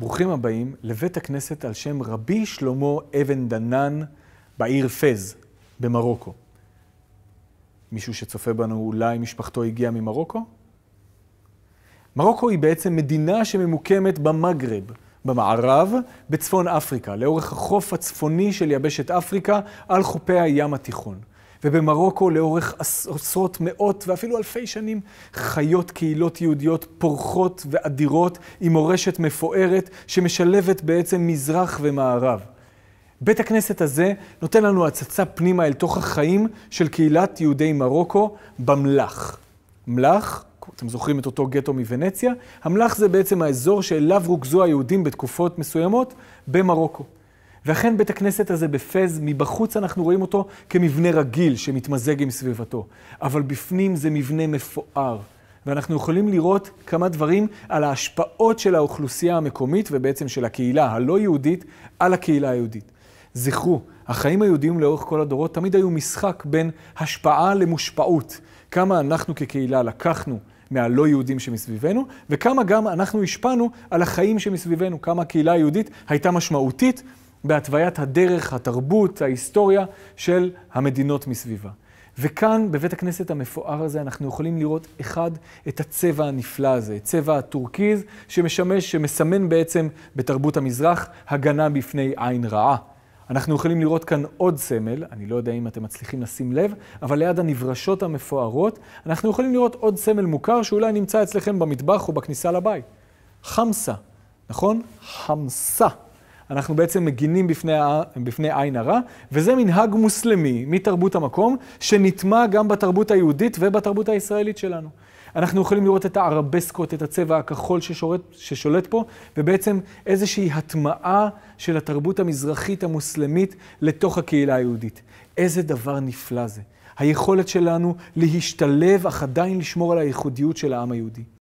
ברוכים הבאים לבית הכנסת על שם רבי שלמה אבן דנן בעיר פז, במרוקו. מישהו שצופה בנו, אולי משפחתו הגיעה ממרוקו? מרוקו היא בעצם מדינה שממוקמת במגרב, במערב, בצפון אפריקה, לאורך החוף הצפוני של יבשת אפריקה, על חופי הים התיכון. ובמרוקו לאורך עשרות, מאות ואפילו אלפי שנים חיות קהילות יהודיות פורחות ואדירות עם מורשת מפוארת שמשלבת בעצם מזרח ומערב. בית הכנסת הזה נותן לנו הצצה פנימה אל תוך החיים של קהילת יהודי מרוקו במלאך. מלאך, אתם זוכרים את אותו גטו מוונציה? המלאך זה בעצם האזור שאליו רוכזו היהודים בתקופות מסוימות במרוקו. ואכן בית הכנסת הזה בפז, מבחוץ אנחנו רואים אותו כמבנה רגיל שמתמזג עם סביבתו, אבל בפנים זה מבנה מפואר. ואנחנו יכולים לראות כמה דברים על ההשפעות של האוכלוסייה המקומית ובעצם של הקהילה הלא יהודית על הקהילה היהודית. זכרו, החיים היהודיים לאורך כל הדורות תמיד היו משחק בין השפעה למושפעות. כמה אנחנו כקהילה לקחנו מהלא יהודים שמסביבנו, וכמה גם אנחנו השפענו על החיים שמסביבנו, כמה הקהילה היהודית הייתה משמעותית בהתוויית הדרך, התרבות, ההיסטוריה של המדינות מסביבה. וכאן, בבית הכנסת המפואר הזה, אנחנו יכולים לראות, אחד, את הצבע הנפלא הזה, צבע הטורקיז, שמשמש, שמסמן בעצם בתרבות המזרח, הגנה בפני עין רעה. אנחנו יכולים לראות כאן עוד סמל, אני לא יודע אם אתם מצליחים לשים לב, אבל ליד הנברשות המפוארות, אנחנו יכולים לראות עוד סמל מוכר שאולי נמצא אצלכם במטבח או בכניסה לבית. חמסה, נכון? חמסה. אנחנו בעצם מגינים בפני, בפני עין הרע, וזה מנהג מוסלמי מתרבות המקום, שנטמע גם בתרבות היהודית ובתרבות הישראלית שלנו. אנחנו יכולים לראות את הערבסקות, את הצבע הכחול ששורט, ששולט פה, ובעצם איזושהי הטמעה של התרבות המזרחית המוסלמית לתוך הקהילה היהודית. איזה דבר נפלא זה. היכולת שלנו להשתלב, אך עדיין לשמור על הייחודיות של העם היהודי.